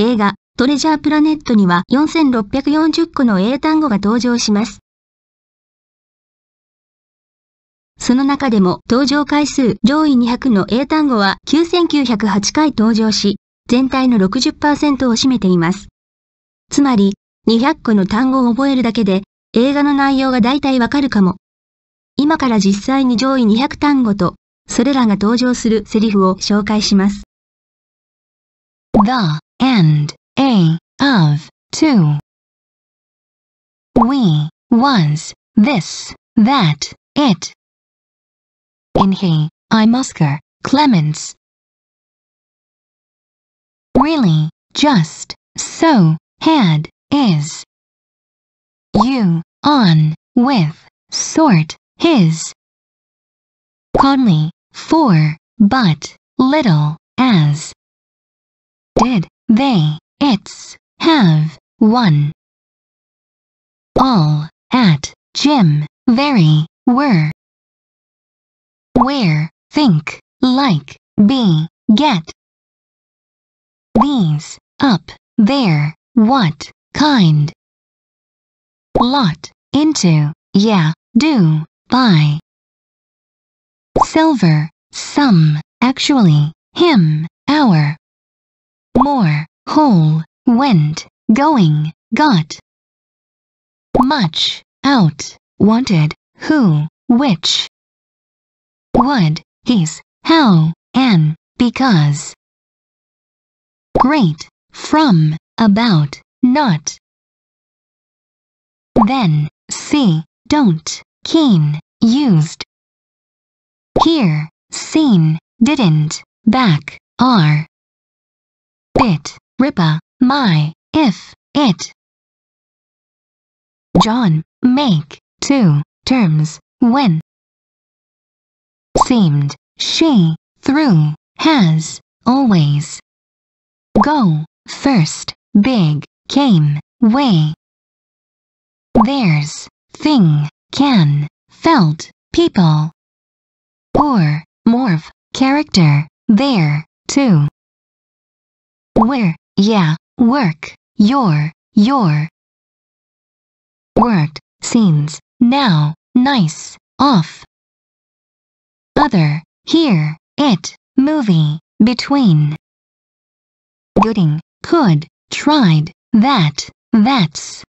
映画、トレジャープラネットには4640個の英単語が登場します。その中でも登場回数上位200の英単語は9908回登場し、全体の60%を占めています。つまり、200個の単語を覚えるだけで、映画の内容が大体わかるかも。今から実際に上位200単語と、それらが登場するセリフを紹介します。and a of two. We was this, that, it. In he, I'm Oscar, Clements. Really, just, so, had, is. You, on, with, sort, his. Conly for, but, little, as. Did, they, its, have, one. All, at, gym, very, were. Where, think, like, be, get. These, up, there, what, kind. Lot, into, yeah, do, buy. Silver, some, actually, him, our. More, whole, went, going, got. Much, out, wanted, who, which. Would, his, how, and, because. Great, from, about, not. Then, see, don't, keen, used. Here, seen, didn't, back, are. Bit, Ripa, my, if, it. John, make, two, terms, when. Seemed, she, through, has, always. Go, first, big, came, way. There's, thing, can, felt, people. Or, morph, character, there, too. Where, yeah, work, your, your. Worked, scenes, now, nice, off. Other, here, it, movie, between. Gooding, could, tried, that, that's.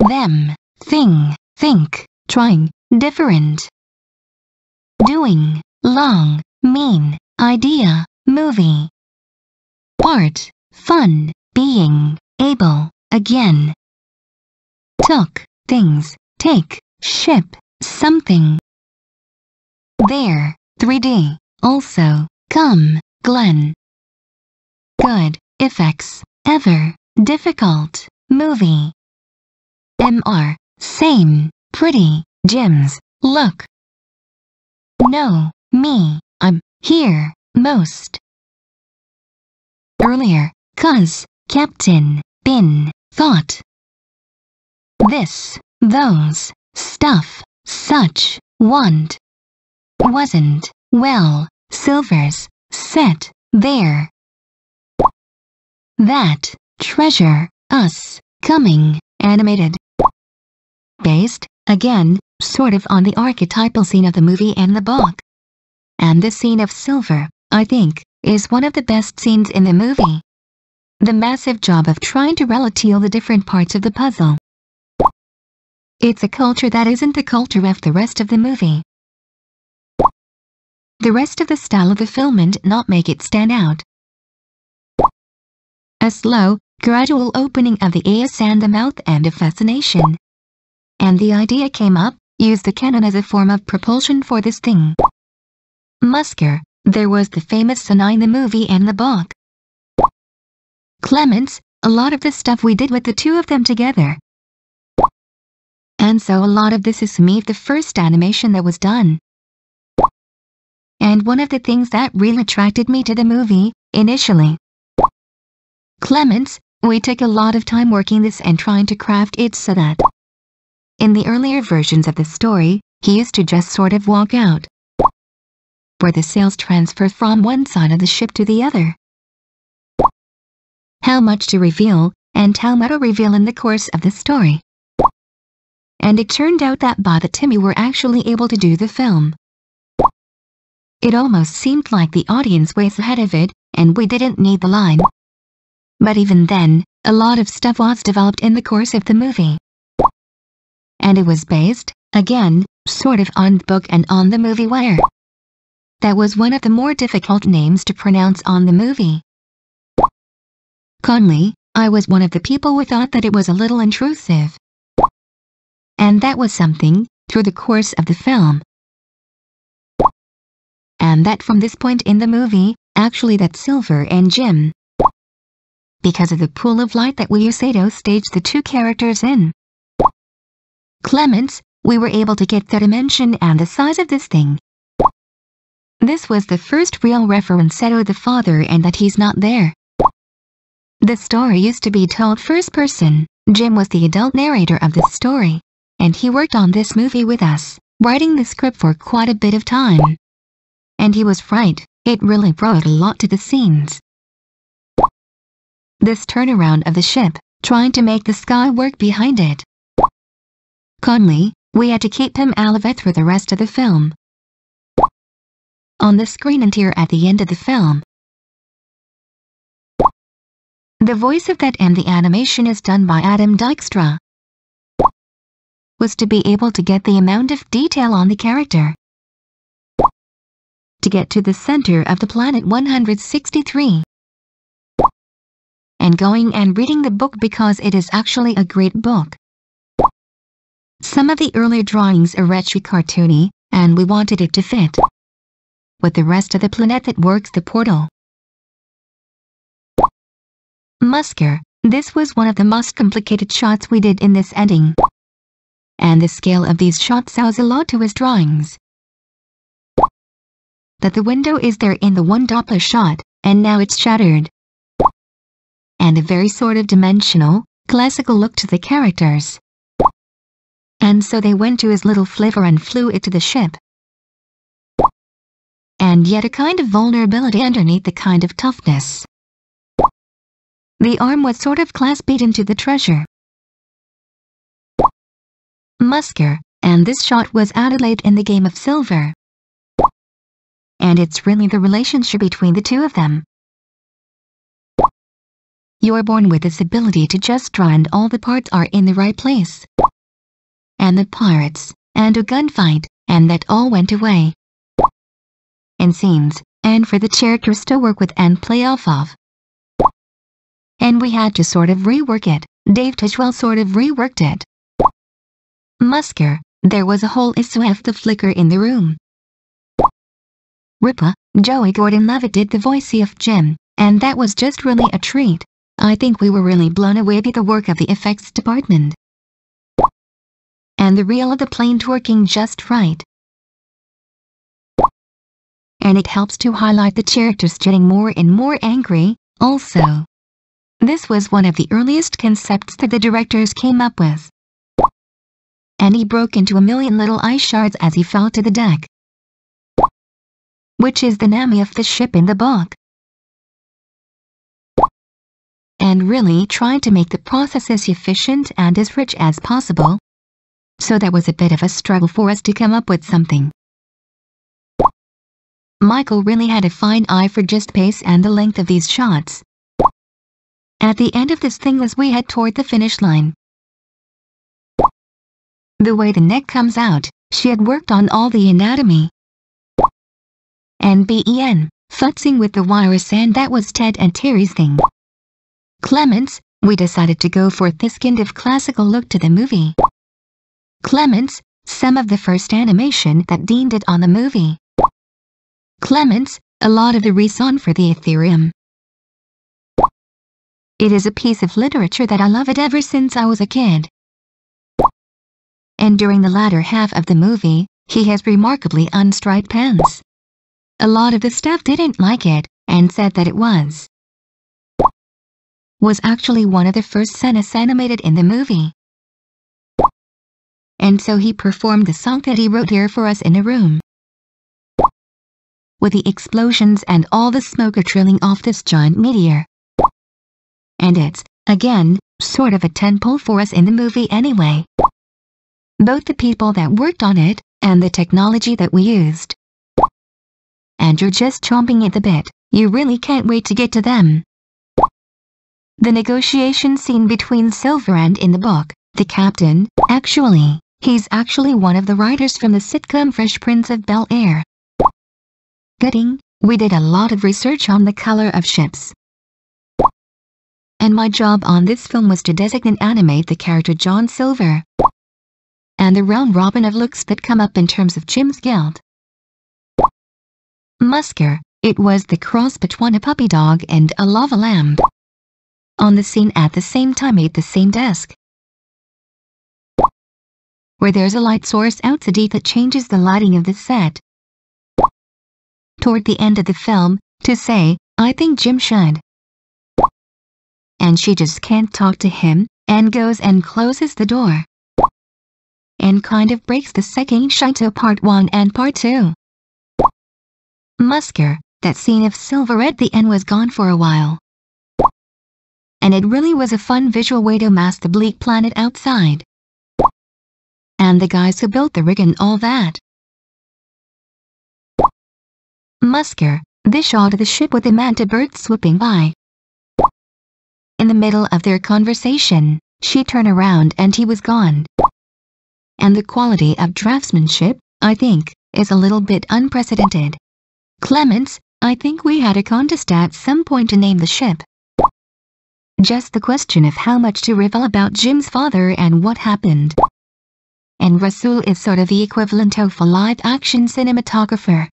Them, thing, think, trying, different. Doing, long, mean, idea, movie. Part fun, being, able, again. Took, things, take, ship, something. There, 3D, also, come, Glen. Good, effects, ever, difficult, movie. MR, same, pretty, gyms, look. No, me, I'm, here, most. Earlier, cuz, captain, bin, thought. This, those, stuff, such, want. Wasn't, well, silvers, set, there. That, treasure, us, coming, animated. Based, again, sort of on the archetypal scene of the movie and the book. And the scene of silver, I think, is one of the best scenes in the movie the massive job of trying to relateel the different parts of the puzzle. It's a culture that isn't the culture of the rest of the movie. The rest of the style of the film and not make it stand out. A slow, gradual opening of the ears and the mouth and a fascination. And the idea came up, use the cannon as a form of propulsion for this thing. Musker, there was the famous Sinai in the movie and the book. Clements, a lot of the stuff we did with the two of them together. And so a lot of this is me the first animation that was done. And one of the things that really attracted me to the movie, initially. Clements, we took a lot of time working this and trying to craft it so that in the earlier versions of the story, he used to just sort of walk out where the sails transfer from one side of the ship to the other how much to reveal, and how much to reveal in the course of the story. And it turned out that Bob and Timmy were actually able to do the film. It almost seemed like the audience was ahead of it, and we didn't need the line. But even then, a lot of stuff was developed in the course of the movie. And it was based, again, sort of on the book and on the movie wire. That was one of the more difficult names to pronounce on the movie. Conley, I was one of the people who thought that it was a little intrusive. And that was something, through the course of the film. And that from this point in the movie, actually that Silver and Jim, because of the pool of light that Willisato staged the two characters in. Clements, we were able to get the dimension and the size of this thing. This was the first real reference to the father and that he's not there. The story used to be told first person. Jim was the adult narrator of this story, and he worked on this movie with us, writing the script for quite a bit of time. And he was right, it really brought a lot to the scenes. This turnaround of the ship, trying to make the sky work behind it. Conley, we had to keep him out of it for the rest of the film. On the screen and here at the end of the film, the voice of that and the animation is done by Adam Dykstra. Was to be able to get the amount of detail on the character. To get to the center of the planet 163. And going and reading the book because it is actually a great book. Some of the earlier drawings are retro cartoony, and we wanted it to fit. With the rest of the planet that works the portal. Musker. This was one of the most complicated shots we did in this ending. And the scale of these shots owes a lot to his drawings. That the window is there in the one Doppler shot, and now it's shattered. And a very sort of dimensional, classical look to the characters. And so they went to his little flivver and flew it to the ship. And yet a kind of vulnerability underneath the kind of toughness. The arm was sort of clasped into the treasure. Musker, and this shot was added late in the game of silver. And it's really the relationship between the two of them. You're born with this ability to just draw and all the parts are in the right place. And the pirates, and a gunfight, and that all went away. And scenes, and for the character to work with and play off of and we had to sort of rework it. Dave Tishwell sort of reworked it. Musker, there was a whole SOF the flicker in the room. Ripa, Joey Gordon Levitt did the voice of Jim, and that was just really a treat. I think we were really blown away by the work of the effects department. And the reel of the plane twerking just right. And it helps to highlight the characters getting more and more angry, also. This was one of the earliest concepts that the directors came up with. And he broke into a million little ice shards as he fell to the deck. Which is the name of the ship in the book. And really tried to make the process as efficient and as rich as possible. So that was a bit of a struggle for us to come up with something. Michael really had a fine eye for just pace and the length of these shots at the end of this thing as we head toward the finish line. The way the neck comes out, she had worked on all the anatomy. N B E N, futzing with the wires and that was Ted and Terry's thing. Clements, we decided to go for this kind of classical look to the movie. Clements, some of the first animation that Dean did on the movie. Clements, a lot of the reason for the Ethereum. It is a piece of literature that I loved ever since I was a kid. And during the latter half of the movie, he has remarkably unstriped pants. A lot of the staff didn't like it and said that it was was actually one of the first scenes animated in the movie. And so he performed the song that he wrote here for us in a room. With the explosions and all the smoke are trailing off this giant meteor and it's, again, sort of a tentpole for us in the movie anyway. Both the people that worked on it, and the technology that we used. And you're just chomping at the bit, you really can't wait to get to them. The negotiation scene between Silver and in the book, the captain, actually, he's actually one of the writers from the sitcom Fresh Prince of Bel-Air. Gooding, we did a lot of research on the color of ships and my job on this film was to designate animate the character John Silver and the round robin of looks that come up in terms of Jim's guilt. Musker, it was the cross between a puppy dog and a lava lamp. On the scene at the same time at the same desk. Where there's a light source outside that changes the lighting of the set. Toward the end of the film, to say, I think Jim should and she just can't talk to him, and goes and closes the door. And kind of breaks the second Shinto part 1 and part 2. Musker, that scene of Silver at the end was gone for a while. And it really was a fun visual way to mask the bleak planet outside. And the guys who built the rig and all that. Musker, this shot of the ship with the manta bird swooping by. In the middle of their conversation, she turned around and he was gone. And the quality of draftsmanship, I think, is a little bit unprecedented. Clements, I think we had a contest at some point to name the ship. Just the question of how much to revel about Jim's father and what happened. And Rasul is sort of the equivalent of a live-action cinematographer.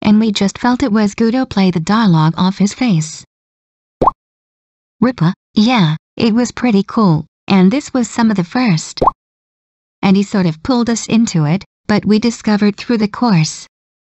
And we just felt it was good to play the dialogue off his face. Ripper, yeah, it was pretty cool, and this was some of the first. And he sort of pulled us into it, but we discovered through the course